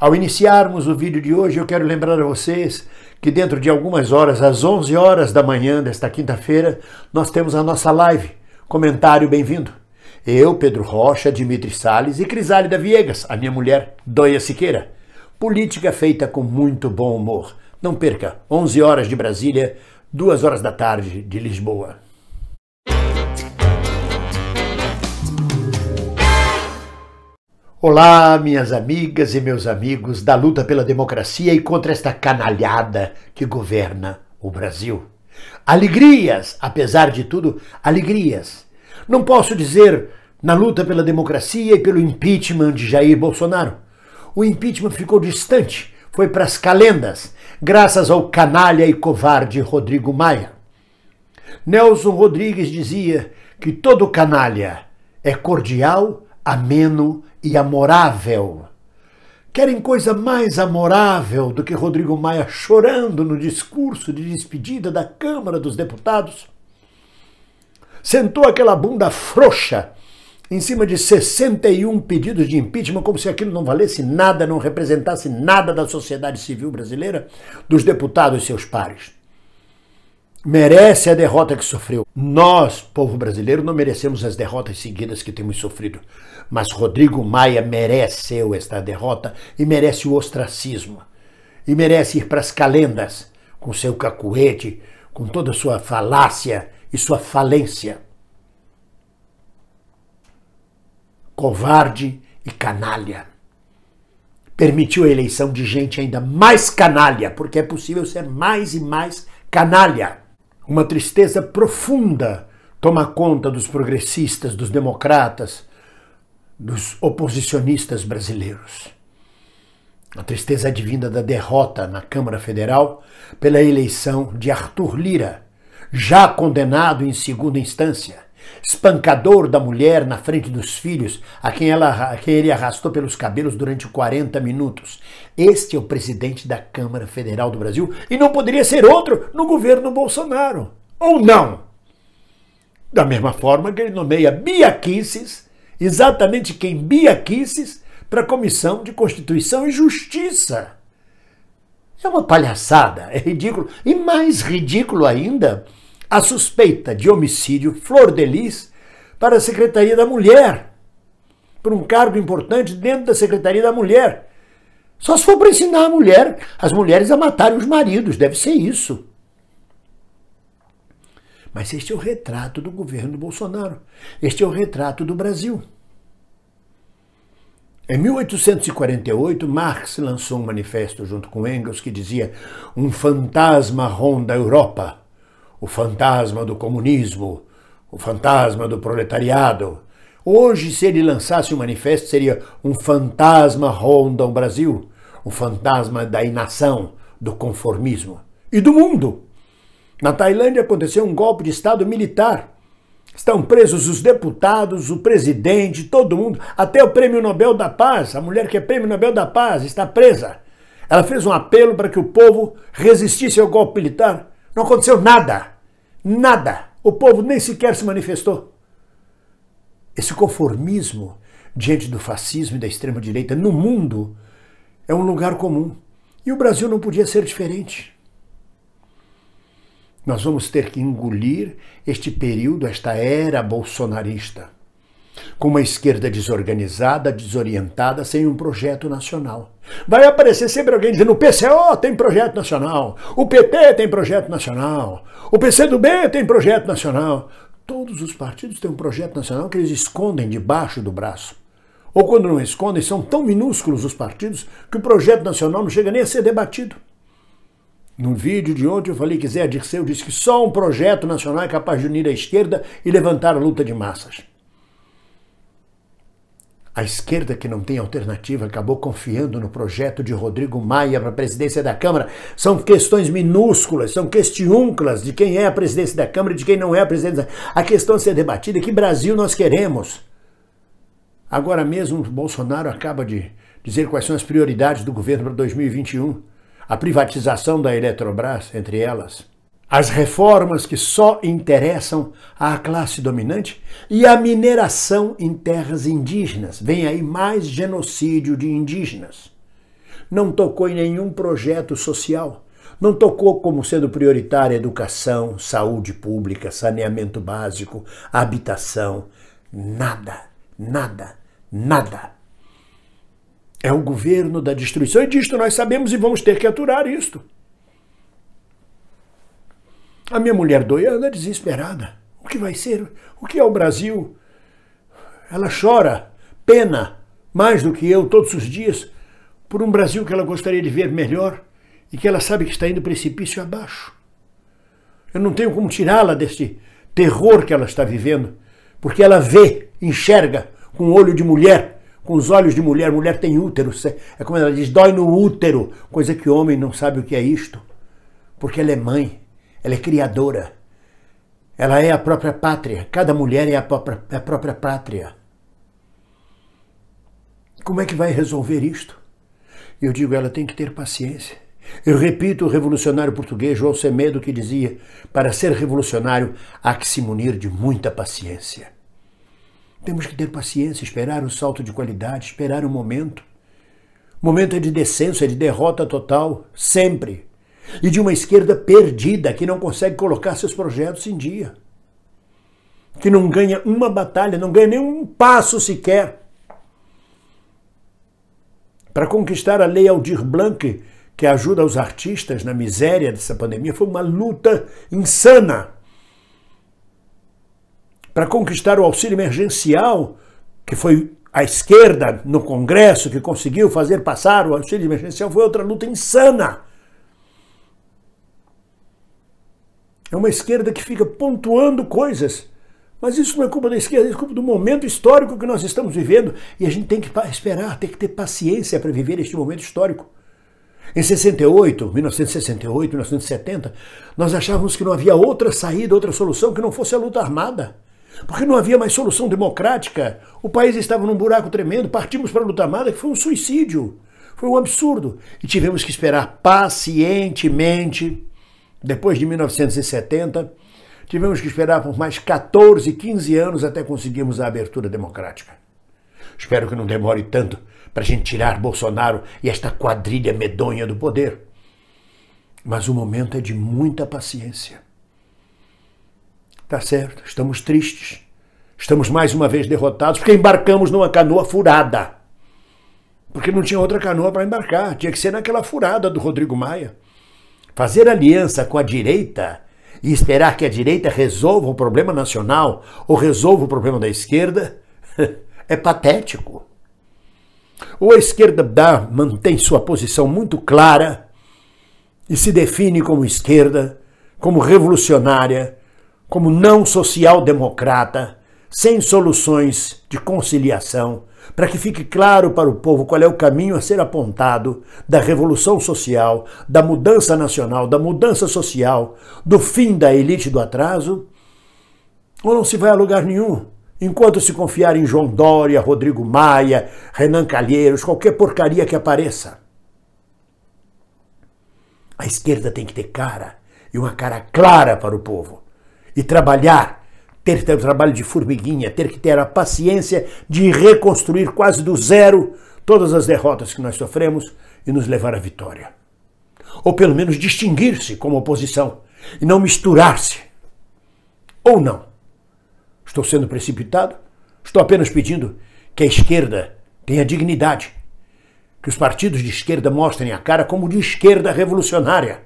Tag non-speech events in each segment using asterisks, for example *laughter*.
Ao iniciarmos o vídeo de hoje, eu quero lembrar a vocês que dentro de algumas horas, às 11 horas da manhã desta quinta-feira, nós temos a nossa live. Comentário bem-vindo. Eu, Pedro Rocha, Dimitri Sales e Crisálida Viegas, a minha mulher, Doia Siqueira. Política feita com muito bom humor. Não perca, 11 horas de Brasília, 2 horas da tarde de Lisboa. Olá, minhas amigas e meus amigos da luta pela democracia e contra esta canalhada que governa o Brasil. Alegrias, apesar de tudo, alegrias. Não posso dizer na luta pela democracia e pelo impeachment de Jair Bolsonaro. O impeachment ficou distante, foi para as calendas, graças ao canalha e covarde Rodrigo Maia. Nelson Rodrigues dizia que todo canalha é cordial, ameno, e amorável. Querem coisa mais amorável do que Rodrigo Maia chorando no discurso de despedida da Câmara dos Deputados? Sentou aquela bunda frouxa em cima de 61 pedidos de impeachment, como se aquilo não valesse nada, não representasse nada da sociedade civil brasileira, dos deputados e seus pares. Merece a derrota que sofreu. Nós, povo brasileiro, não merecemos as derrotas seguidas que temos sofrido mas Rodrigo Maia mereceu esta derrota e merece o ostracismo. E merece ir para as calendas com seu cacuete, com toda a sua falácia e sua falência. Covarde e canalha. Permitiu a eleição de gente ainda mais canalha, porque é possível ser mais e mais canalha. Uma tristeza profunda toma conta dos progressistas, dos democratas, dos oposicionistas brasileiros. A tristeza advinda da derrota na Câmara Federal pela eleição de Arthur Lira, já condenado em segunda instância, espancador da mulher na frente dos filhos, a quem, ela, a quem ele arrastou pelos cabelos durante 40 minutos. Este é o presidente da Câmara Federal do Brasil e não poderia ser outro no governo Bolsonaro. Ou não? Da mesma forma que ele nomeia Bia Kicis exatamente quem Bia Kisses para a Comissão de Constituição e Justiça. É uma palhaçada, é ridículo. E mais ridículo ainda, a suspeita de homicídio Flor de Lis para a Secretaria da Mulher, por um cargo importante dentro da Secretaria da Mulher. Só se for para ensinar a mulher, as mulheres a matarem os maridos, deve ser isso. Mas este é o retrato do governo do Bolsonaro. Este é o retrato do Brasil. Em 1848, Marx lançou um manifesto junto com Engels que dizia: Um fantasma ronda a Europa, o fantasma do comunismo, o fantasma do proletariado. Hoje, se ele lançasse um manifesto, seria: Um fantasma ronda o Brasil, o fantasma da inação, do conformismo e do mundo. Na Tailândia aconteceu um golpe de Estado militar. Estão presos os deputados, o presidente, todo mundo, até o Prêmio Nobel da Paz. A mulher que é Prêmio Nobel da Paz está presa. Ela fez um apelo para que o povo resistisse ao golpe militar. Não aconteceu nada. Nada. O povo nem sequer se manifestou. Esse conformismo diante do fascismo e da extrema-direita no mundo é um lugar comum. E o Brasil não podia ser diferente. Nós vamos ter que engolir este período, esta era bolsonarista, com uma esquerda desorganizada, desorientada, sem um projeto nacional. Vai aparecer sempre alguém dizendo: o PCO tem projeto nacional, o PT tem projeto nacional, o PCdoB tem projeto nacional. Todos os partidos têm um projeto nacional que eles escondem debaixo do braço. Ou quando não escondem, são tão minúsculos os partidos que o projeto nacional não chega nem a ser debatido. No vídeo de ontem eu falei que Zé Dirceu disse que só um projeto nacional é capaz de unir a esquerda e levantar a luta de massas. A esquerda que não tem alternativa acabou confiando no projeto de Rodrigo Maia para a presidência da Câmara. São questões minúsculas, são questiúnculas de quem é a presidência da Câmara e de quem não é a presidência. Da... A questão a ser debatida é que Brasil nós queremos. Agora mesmo Bolsonaro acaba de dizer quais são as prioridades do governo para 2021 a privatização da Eletrobras, entre elas, as reformas que só interessam à classe dominante e a mineração em terras indígenas. Vem aí mais genocídio de indígenas. Não tocou em nenhum projeto social. Não tocou como sendo prioritária educação, saúde pública, saneamento básico, habitação. Nada, nada, nada. É o governo da destruição, e disto nós sabemos e vamos ter que aturar isto. A minha mulher doiana é desesperada. O que vai ser? O que é o Brasil? Ela chora, pena, mais do que eu todos os dias, por um Brasil que ela gostaria de ver melhor e que ela sabe que está indo precipício abaixo. Eu não tenho como tirá-la deste terror que ela está vivendo, porque ela vê, enxerga com o olho de mulher com os olhos de mulher, mulher tem útero, é como ela diz, dói no útero, coisa que homem não sabe o que é isto, porque ela é mãe, ela é criadora, ela é a própria pátria, cada mulher é a própria, é a própria pátria. Como é que vai resolver isto? Eu digo, ela tem que ter paciência. Eu repito o revolucionário português João Semedo que dizia: para ser revolucionário há que se munir de muita paciência. Temos que ter paciência, esperar o salto de qualidade, esperar o momento. O momento é de descenso, é de derrota total, sempre. E de uma esquerda perdida que não consegue colocar seus projetos em dia. Que não ganha uma batalha, não ganha nenhum passo sequer. Para conquistar a lei Aldir Blanc, que ajuda os artistas na miséria dessa pandemia, foi uma luta insana para conquistar o auxílio emergencial, que foi a esquerda no Congresso que conseguiu fazer passar o auxílio emergencial, foi outra luta insana. É uma esquerda que fica pontuando coisas. Mas isso não é culpa da esquerda, é culpa do momento histórico que nós estamos vivendo. E a gente tem que esperar, tem que ter paciência para viver este momento histórico. Em 68, 1968, 1970, nós achávamos que não havia outra saída, outra solução que não fosse a luta armada porque não havia mais solução democrática. O país estava num buraco tremendo, partimos para a luta armada, é que foi um suicídio, foi um absurdo. E tivemos que esperar pacientemente, depois de 1970, tivemos que esperar por mais 14, 15 anos até conseguirmos a abertura democrática. Espero que não demore tanto para a gente tirar Bolsonaro e esta quadrilha medonha do poder. Mas o momento é de muita paciência. Tá certo, estamos tristes. Estamos mais uma vez derrotados porque embarcamos numa canoa furada. Porque não tinha outra canoa para embarcar, tinha que ser naquela furada do Rodrigo Maia. Fazer aliança com a direita e esperar que a direita resolva o problema nacional ou resolva o problema da esquerda *laughs* é patético. Ou a esquerda dá, mantém sua posição muito clara e se define como esquerda, como revolucionária, como não social-democrata, sem soluções de conciliação, para que fique claro para o povo qual é o caminho a ser apontado da revolução social, da mudança nacional, da mudança social, do fim da elite do atraso, ou não se vai a lugar nenhum. Enquanto se confiar em João Dória, Rodrigo Maia, Renan Calheiros, qualquer porcaria que apareça. A esquerda tem que ter cara e uma cara clara para o povo de trabalhar, ter que ter o trabalho de formiguinha, ter que ter a paciência de reconstruir quase do zero todas as derrotas que nós sofremos e nos levar à vitória. Ou pelo menos distinguir-se como oposição e não misturar-se. Ou não. Estou sendo precipitado? Estou apenas pedindo que a esquerda tenha dignidade, que os partidos de esquerda mostrem a cara como de esquerda revolucionária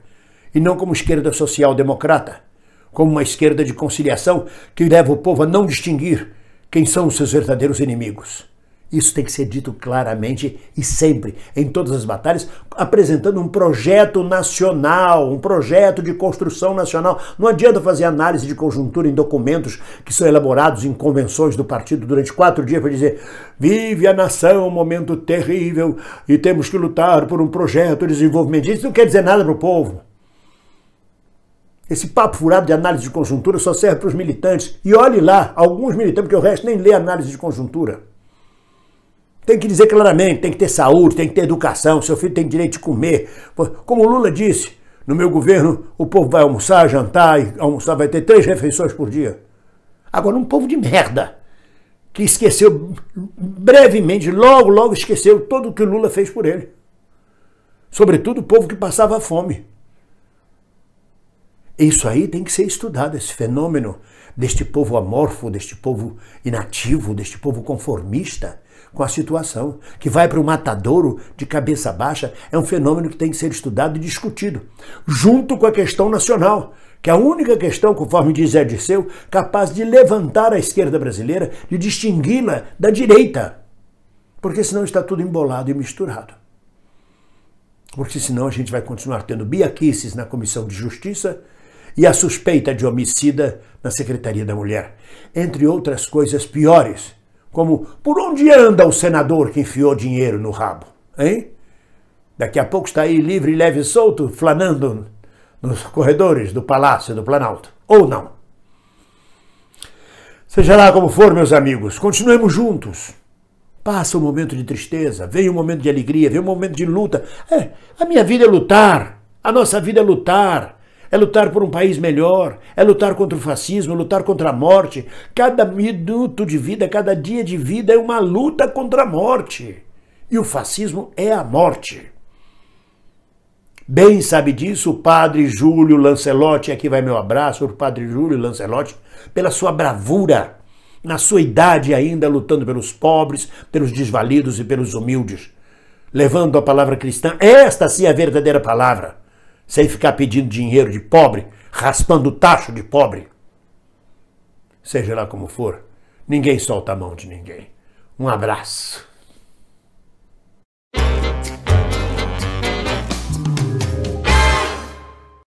e não como esquerda social-democrata como uma esquerda de conciliação que leva o povo a não distinguir quem são os seus verdadeiros inimigos. Isso tem que ser dito claramente e sempre, em todas as batalhas, apresentando um projeto nacional, um projeto de construção nacional. Não adianta fazer análise de conjuntura em documentos que são elaborados em convenções do partido durante quatro dias para dizer: vive a nação, um momento terrível, e temos que lutar por um projeto de desenvolvimento. Isso não quer dizer nada para o povo. Esse papo furado de análise de conjuntura só serve para os militantes. E olhe lá, alguns militantes, porque o resto nem lê análise de conjuntura. Tem que dizer claramente, tem que ter saúde, tem que ter educação, seu filho tem direito de comer. Como o Lula disse, no meu governo o povo vai almoçar, jantar, e almoçar vai ter três refeições por dia. Agora, um povo de merda, que esqueceu brevemente, logo, logo esqueceu todo o que o Lula fez por ele. Sobretudo o povo que passava fome. Isso aí tem que ser estudado, esse fenômeno deste povo amorfo, deste povo inativo, deste povo conformista com a situação, que vai para o matadouro de cabeça baixa, é um fenômeno que tem que ser estudado e discutido, junto com a questão nacional, que é a única questão, conforme diz Ediceu, capaz de levantar a esquerda brasileira, de distingui-la da direita, porque senão está tudo embolado e misturado. Porque senão a gente vai continuar tendo biaquices na Comissão de Justiça, e a suspeita de homicida na Secretaria da Mulher, entre outras coisas piores, como por onde anda o senador que enfiou dinheiro no rabo, hein? Daqui a pouco está aí livre, leve e solto, flanando nos corredores do Palácio do Planalto, ou não. Seja lá como for, meus amigos, continuemos juntos. Passa um momento de tristeza, vem um momento de alegria, vem um momento de luta. É, a minha vida é lutar, a nossa vida é lutar é lutar por um país melhor, é lutar contra o fascismo, é lutar contra a morte. Cada minuto de vida, cada dia de vida é uma luta contra a morte. E o fascismo é a morte. Bem sabe disso o padre Júlio Lancelotti, aqui vai meu abraço o padre Júlio Lancelotti, pela sua bravura, na sua idade ainda lutando pelos pobres, pelos desvalidos e pelos humildes, levando a palavra cristã, esta sim é a verdadeira palavra sem ficar pedindo dinheiro de pobre, raspando o tacho de pobre. Seja lá como for, ninguém solta a mão de ninguém. Um abraço.